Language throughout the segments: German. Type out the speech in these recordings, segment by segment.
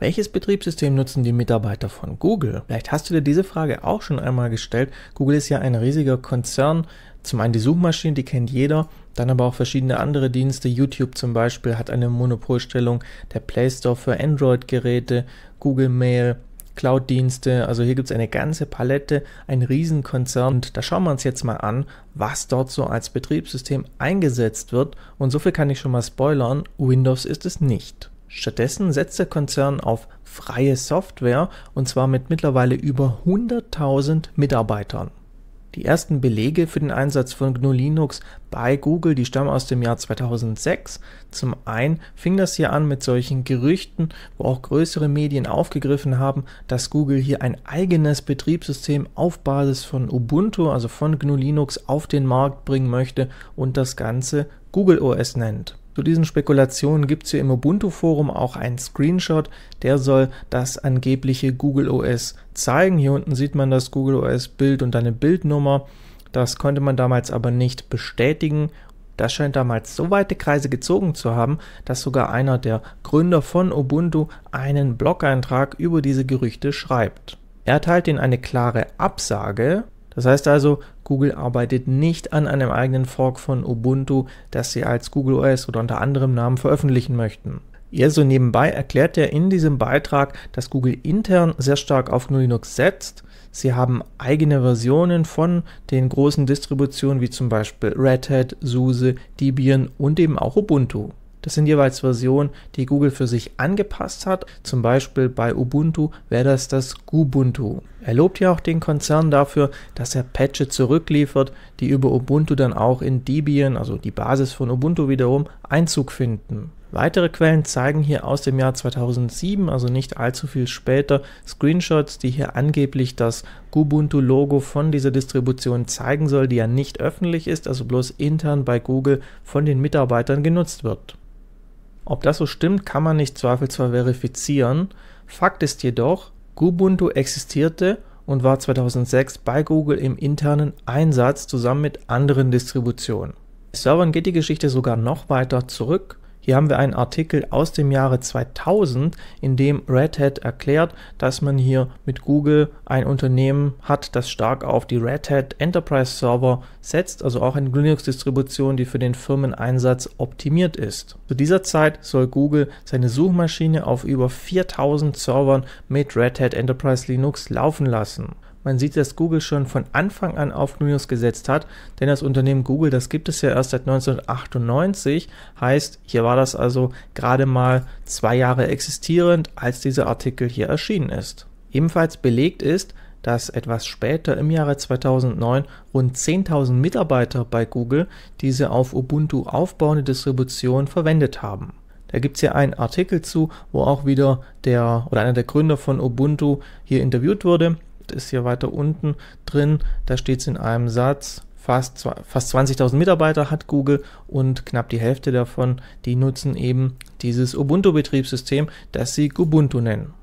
Welches Betriebssystem nutzen die Mitarbeiter von Google? Vielleicht hast du dir diese Frage auch schon einmal gestellt. Google ist ja ein riesiger Konzern. Zum einen die Suchmaschinen, die kennt jeder, dann aber auch verschiedene andere Dienste. YouTube zum Beispiel hat eine Monopolstellung, der Play Store für Android-Geräte, Google Mail, Cloud-Dienste. Also hier gibt es eine ganze Palette, ein Riesenkonzern. Und da schauen wir uns jetzt mal an, was dort so als Betriebssystem eingesetzt wird. Und so viel kann ich schon mal spoilern, Windows ist es nicht. Stattdessen setzt der Konzern auf freie Software und zwar mit mittlerweile über 100.000 Mitarbeitern. Die ersten Belege für den Einsatz von GNU Linux bei Google, die stammen aus dem Jahr 2006. Zum einen fing das hier an mit solchen Gerüchten, wo auch größere Medien aufgegriffen haben, dass Google hier ein eigenes Betriebssystem auf Basis von Ubuntu, also von GNU Linux, auf den Markt bringen möchte und das Ganze Google OS nennt. Zu diesen Spekulationen gibt es hier im Ubuntu-Forum auch einen Screenshot, der soll das angebliche Google OS zeigen. Hier unten sieht man das Google OS-Bild und eine Bildnummer. Das konnte man damals aber nicht bestätigen. Das scheint damals so weite Kreise gezogen zu haben, dass sogar einer der Gründer von Ubuntu einen Blog-Eintrag über diese Gerüchte schreibt. Er teilt ihnen eine klare Absage, das heißt also, Google arbeitet nicht an einem eigenen Fork von Ubuntu, das sie als Google OS oder unter anderem Namen veröffentlichen möchten. Eher so nebenbei erklärt er in diesem Beitrag, dass Google intern sehr stark auf Linux setzt. Sie haben eigene Versionen von den großen Distributionen wie zum Beispiel Red Hat, SUSE, Debian und eben auch Ubuntu. Das sind jeweils Versionen, die Google für sich angepasst hat. Zum Beispiel bei Ubuntu wäre das das Gubuntu. Er lobt ja auch den Konzern dafür, dass er Patches zurückliefert, die über Ubuntu dann auch in Debian, also die Basis von Ubuntu wiederum, Einzug finden. Weitere Quellen zeigen hier aus dem Jahr 2007, also nicht allzu viel später, Screenshots, die hier angeblich das gubuntu logo von dieser Distribution zeigen soll, die ja nicht öffentlich ist, also bloß intern bei Google von den Mitarbeitern genutzt wird. Ob das so stimmt, kann man nicht zweifelsfrei verifizieren. Fakt ist jedoch, Ubuntu existierte und war 2006 bei Google im internen Einsatz zusammen mit anderen Distributionen. Servern geht die Geschichte sogar noch weiter zurück. Hier haben wir einen Artikel aus dem Jahre 2000, in dem Red Hat erklärt, dass man hier mit Google ein Unternehmen hat, das stark auf die Red Hat Enterprise Server setzt, also auch eine Linux-Distribution, die für den Firmeneinsatz optimiert ist. Zu dieser Zeit soll Google seine Suchmaschine auf über 4000 Servern mit Red Hat Enterprise Linux laufen lassen. Man sieht, dass Google schon von Anfang an auf Minus gesetzt hat, denn das Unternehmen Google, das gibt es ja erst seit 1998, heißt, hier war das also gerade mal zwei Jahre existierend, als dieser Artikel hier erschienen ist. Ebenfalls belegt ist, dass etwas später im Jahre 2009 rund 10.000 Mitarbeiter bei Google diese auf Ubuntu aufbauende Distribution verwendet haben. Da gibt es ja einen Artikel zu, wo auch wieder der oder einer der Gründer von Ubuntu hier interviewt wurde Projekt ist hier weiter unten drin. Da steht es in einem Satz. Fast, fast 20.000 Mitarbeiter hat Google und knapp die Hälfte davon, die nutzen eben dieses Ubuntu-Betriebssystem, das sie Ubuntu nennen.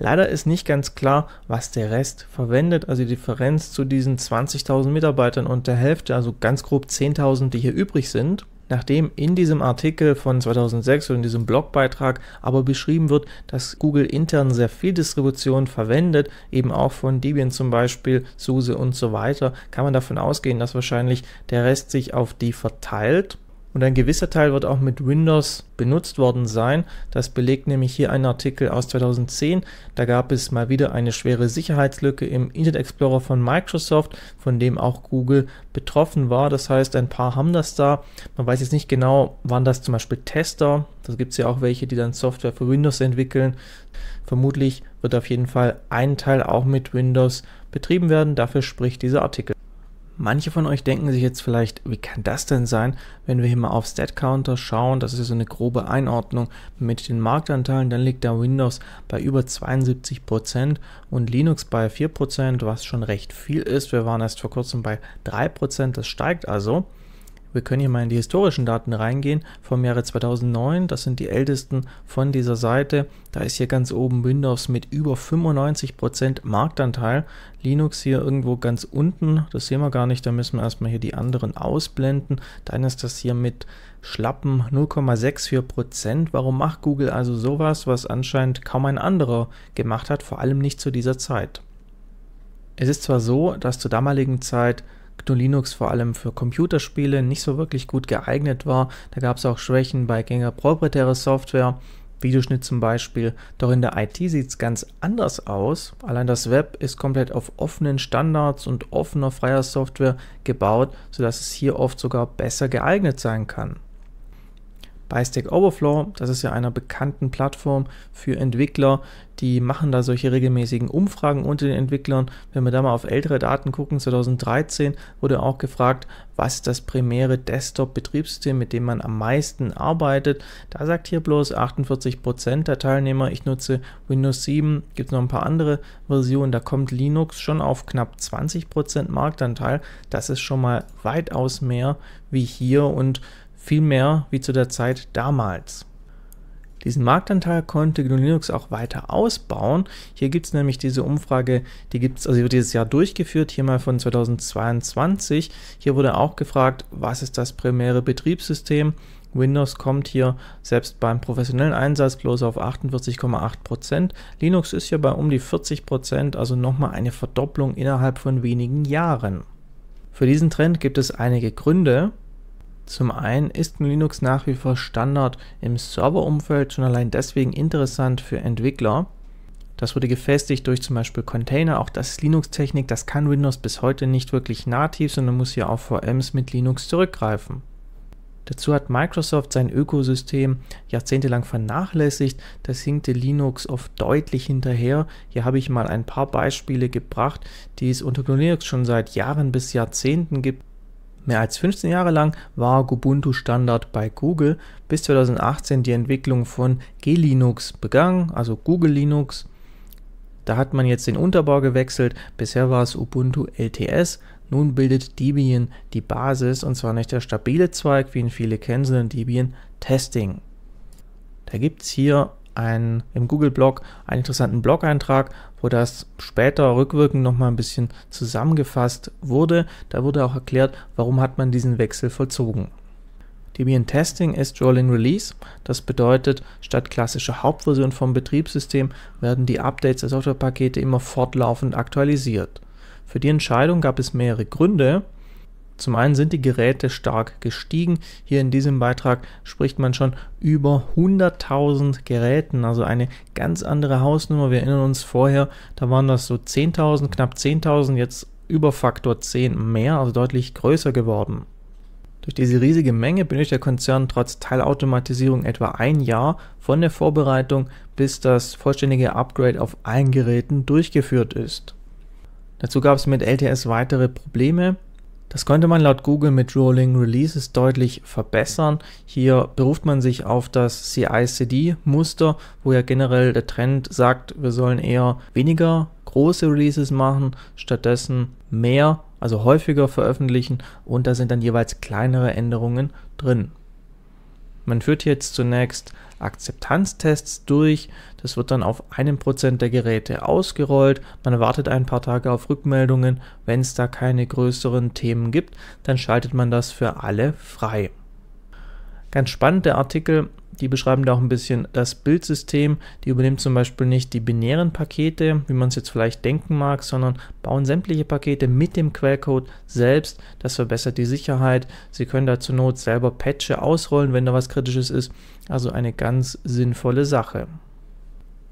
Leider ist nicht ganz klar, was der Rest verwendet, also die Differenz zu diesen 20.000 Mitarbeitern und der Hälfte, also ganz grob 10.000, die hier übrig sind nachdem in diesem Artikel von 2006 oder in diesem Blogbeitrag aber beschrieben wird, dass Google intern sehr viel Distribution verwendet, eben auch von Debian zum Beispiel, SUSE und so weiter, kann man davon ausgehen, dass wahrscheinlich der Rest sich auf die verteilt und ein gewisser Teil wird auch mit Windows benutzt worden sein. Das belegt nämlich hier ein Artikel aus 2010. Da gab es mal wieder eine schwere Sicherheitslücke im Internet Explorer von Microsoft, von dem auch Google betroffen war. Das heißt, ein paar haben das da. Man weiß jetzt nicht genau, waren das zum Beispiel Tester. Da gibt es ja auch welche, die dann Software für Windows entwickeln. Vermutlich wird auf jeden Fall ein Teil auch mit Windows betrieben werden. Dafür spricht dieser Artikel. Manche von euch denken sich jetzt vielleicht, wie kann das denn sein, wenn wir hier mal auf StatCounter schauen, das ist so eine grobe Einordnung mit den Marktanteilen, dann liegt da Windows bei über 72% und Linux bei 4%, was schon recht viel ist. Wir waren erst vor kurzem bei 3%, das steigt also. Wir können hier mal in die historischen Daten reingehen vom Jahre 2009. Das sind die ältesten von dieser Seite. Da ist hier ganz oben Windows mit über 95% Marktanteil. Linux hier irgendwo ganz unten. Das sehen wir gar nicht. Da müssen wir erstmal hier die anderen ausblenden. Dann ist das hier mit schlappen 0,64%. Warum macht Google also sowas, was anscheinend kaum ein anderer gemacht hat, vor allem nicht zu dieser Zeit? Es ist zwar so, dass zur damaligen Zeit GNU Linux vor allem für Computerspiele nicht so wirklich gut geeignet war. Da gab es auch Schwächen bei gängiger proprietärer Software, Videoschnitt zum Beispiel. Doch in der IT sieht es ganz anders aus. Allein das Web ist komplett auf offenen Standards und offener freier Software gebaut, sodass es hier oft sogar besser geeignet sein kann bei Stack Overflow. Das ist ja einer bekannten Plattform für Entwickler. Die machen da solche regelmäßigen Umfragen unter den Entwicklern. Wenn wir da mal auf ältere Daten gucken, 2013 wurde auch gefragt, was ist das primäre Desktop-Betriebssystem, mit dem man am meisten arbeitet. Da sagt hier bloß 48% der Teilnehmer, ich nutze Windows 7. Gibt es noch ein paar andere Versionen, da kommt Linux schon auf knapp 20% Marktanteil. Das ist schon mal weitaus mehr wie hier und viel mehr wie zu der Zeit damals. Diesen Marktanteil konnte GNU Linux auch weiter ausbauen. Hier gibt es nämlich diese Umfrage, die gibt es, also wird dieses Jahr durchgeführt, hier mal von 2022. Hier wurde auch gefragt, was ist das primäre Betriebssystem? Windows kommt hier selbst beim professionellen Einsatz bloß auf 48,8%. Linux ist hier bei um die 40%, also nochmal eine Verdopplung innerhalb von wenigen Jahren. Für diesen Trend gibt es einige Gründe. Zum einen ist Linux nach wie vor Standard im Serverumfeld, schon allein deswegen interessant für Entwickler. Das wurde gefestigt durch zum Beispiel Container, auch das ist Linux-Technik, das kann Windows bis heute nicht wirklich nativ, sondern muss hier auf VMs mit Linux zurückgreifen. Dazu hat Microsoft sein Ökosystem jahrzehntelang vernachlässigt. das hinkte Linux oft deutlich hinterher. Hier habe ich mal ein paar Beispiele gebracht, die es unter Linux schon seit Jahren bis Jahrzehnten gibt. Mehr als 15 Jahre lang war Ubuntu Standard bei Google. Bis 2018 die Entwicklung von GLinux begann, also Google Linux. Da hat man jetzt den Unterbau gewechselt. Bisher war es Ubuntu LTS. Nun bildet Debian die Basis und zwar nicht der stabile Zweig, wie ihn viele kennen, sondern Debian Testing. Da gibt es hier einen, im Google-Blog einen interessanten Blog-Eintrag, wo das später rückwirkend nochmal ein bisschen zusammengefasst wurde. Da wurde auch erklärt, warum hat man diesen Wechsel vollzogen. Debian Testing ist Rolling Release. Das bedeutet, statt klassischer Hauptversion vom Betriebssystem werden die Updates der Softwarepakete immer fortlaufend aktualisiert. Für die Entscheidung gab es mehrere Gründe. Zum einen sind die Geräte stark gestiegen. Hier in diesem Beitrag spricht man schon über 100.000 Geräten, also eine ganz andere Hausnummer. Wir erinnern uns vorher, da waren das so 10.000, knapp 10.000, jetzt über Faktor 10 mehr, also deutlich größer geworden. Durch diese riesige Menge benötigt der Konzern trotz Teilautomatisierung etwa ein Jahr von der Vorbereitung, bis das vollständige Upgrade auf allen Geräten durchgeführt ist. Dazu gab es mit LTS weitere Probleme. Das könnte man laut Google mit Rolling Releases deutlich verbessern. Hier beruft man sich auf das CI-CD-Muster, wo ja generell der Trend sagt, wir sollen eher weniger große Releases machen, stattdessen mehr, also häufiger veröffentlichen und da sind dann jeweils kleinere Änderungen drin. Man führt jetzt zunächst Akzeptanztests durch. Das wird dann auf einem Prozent der Geräte ausgerollt. Man wartet ein paar Tage auf Rückmeldungen. Wenn es da keine größeren Themen gibt, dann schaltet man das für alle frei. Ganz spannend der Artikel, die beschreiben da auch ein bisschen das Bildsystem. Die übernehmen zum Beispiel nicht die binären Pakete, wie man es jetzt vielleicht denken mag, sondern bauen sämtliche Pakete mit dem Quellcode selbst. Das verbessert die Sicherheit. Sie können da zur Not selber Patche ausrollen, wenn da was Kritisches ist. Also eine ganz sinnvolle Sache.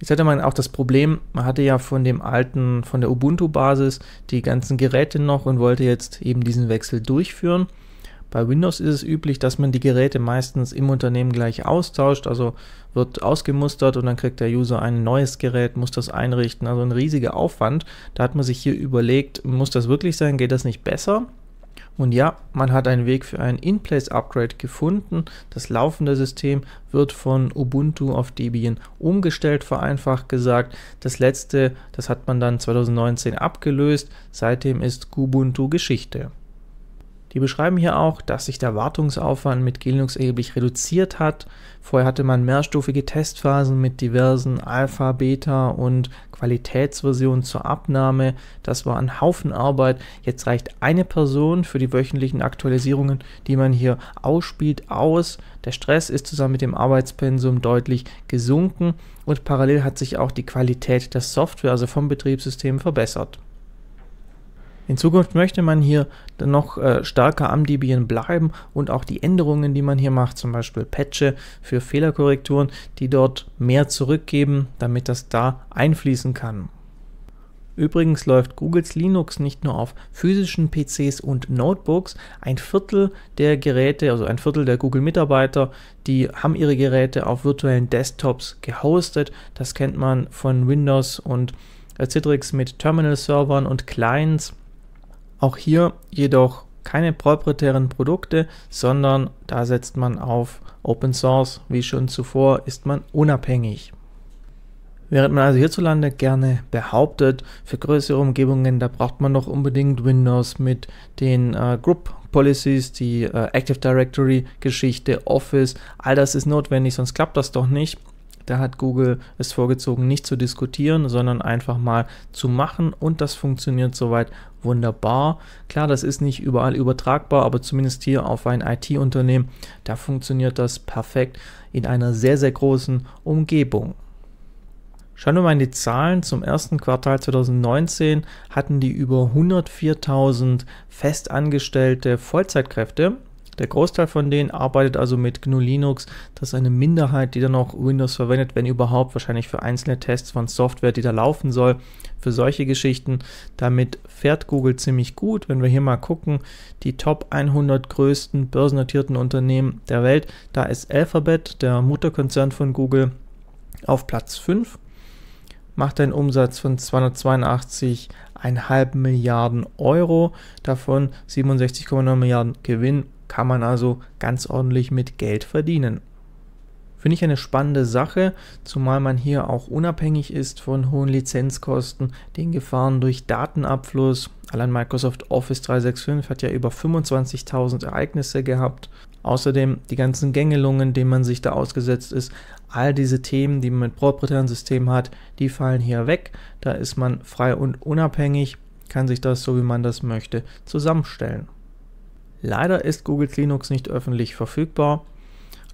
Jetzt hatte man auch das Problem, man hatte ja von dem alten, von der Ubuntu-Basis die ganzen Geräte noch und wollte jetzt eben diesen Wechsel durchführen. Bei Windows ist es üblich, dass man die Geräte meistens im Unternehmen gleich austauscht, also wird ausgemustert und dann kriegt der User ein neues Gerät, muss das einrichten, also ein riesiger Aufwand. Da hat man sich hier überlegt, muss das wirklich sein, geht das nicht besser? Und ja, man hat einen Weg für ein In-Place-Upgrade gefunden. Das laufende System wird von Ubuntu auf Debian umgestellt, vereinfacht gesagt. Das letzte, das hat man dann 2019 abgelöst. Seitdem ist Ubuntu Geschichte. Die beschreiben hier auch, dass sich der Wartungsaufwand mit Linux erheblich reduziert hat. Vorher hatte man mehrstufige Testphasen mit diversen Alpha, Beta und Qualitätsversionen zur Abnahme. Das war ein Haufen Arbeit. Jetzt reicht eine Person für die wöchentlichen Aktualisierungen, die man hier ausspielt, aus. Der Stress ist zusammen mit dem Arbeitspensum deutlich gesunken und parallel hat sich auch die Qualität der Software, also vom Betriebssystem, verbessert. In Zukunft möchte man hier dann noch äh, stärker am Debian bleiben und auch die Änderungen, die man hier macht, zum Beispiel Patche für Fehlerkorrekturen, die dort mehr zurückgeben, damit das da einfließen kann. Übrigens läuft Googles Linux nicht nur auf physischen PCs und Notebooks. Ein Viertel der Geräte, also ein Viertel der Google-Mitarbeiter, die haben ihre Geräte auf virtuellen Desktops gehostet. Das kennt man von Windows und Citrix mit Terminal-Servern und Clients. Auch hier jedoch keine proprietären Produkte, sondern da setzt man auf Open Source. Wie schon zuvor ist man unabhängig. Während man also hierzulande gerne behauptet, für größere Umgebungen, da braucht man noch unbedingt Windows mit den äh, Group Policies, die äh, Active Directory Geschichte, Office, all das ist notwendig, sonst klappt das doch nicht. Da hat Google es vorgezogen, nicht zu diskutieren, sondern einfach mal zu machen und das funktioniert soweit wunderbar. Klar, das ist nicht überall übertragbar, aber zumindest hier auf ein IT-Unternehmen, da funktioniert das perfekt in einer sehr, sehr großen Umgebung. Schauen wir mal in die Zahlen. Zum ersten Quartal 2019 hatten die über 104.000 festangestellte Vollzeitkräfte der Großteil von denen arbeitet also mit GNU Linux. Das ist eine Minderheit, die dann auch Windows verwendet, wenn überhaupt, wahrscheinlich für einzelne Tests von Software, die da laufen soll, für solche Geschichten. Damit fährt Google ziemlich gut. Wenn wir hier mal gucken, die Top 100 größten börsennotierten Unternehmen der Welt, da ist Alphabet, der Mutterkonzern von Google, auf Platz 5 macht einen Umsatz von 282,5 Milliarden Euro, davon 67,9 Milliarden Gewinn kann man also ganz ordentlich mit Geld verdienen. Finde ich eine spannende Sache, zumal man hier auch unabhängig ist von hohen Lizenzkosten, den Gefahren durch Datenabfluss. Allein Microsoft Office 365 hat ja über 25.000 Ereignisse gehabt. Außerdem die ganzen Gängelungen, denen man sich da ausgesetzt ist. All diese Themen, die man mit proprietären Systemen hat, die fallen hier weg. Da ist man frei und unabhängig, kann sich das so, wie man das möchte, zusammenstellen. Leider ist Google Linux nicht öffentlich verfügbar.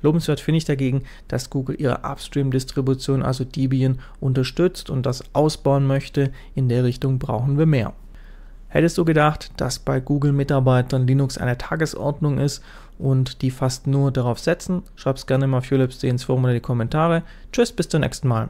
Lobenswert finde ich dagegen, dass Google ihre Upstream-Distribution, also Debian, unterstützt und das ausbauen möchte. In der Richtung brauchen wir mehr. Hättest du gedacht, dass bei Google-Mitarbeitern Linux eine Tagesordnung ist und die fast nur darauf setzen? Schreib es gerne mal Fuellips ins Forum oder die Kommentare. Tschüss, bis zum nächsten Mal.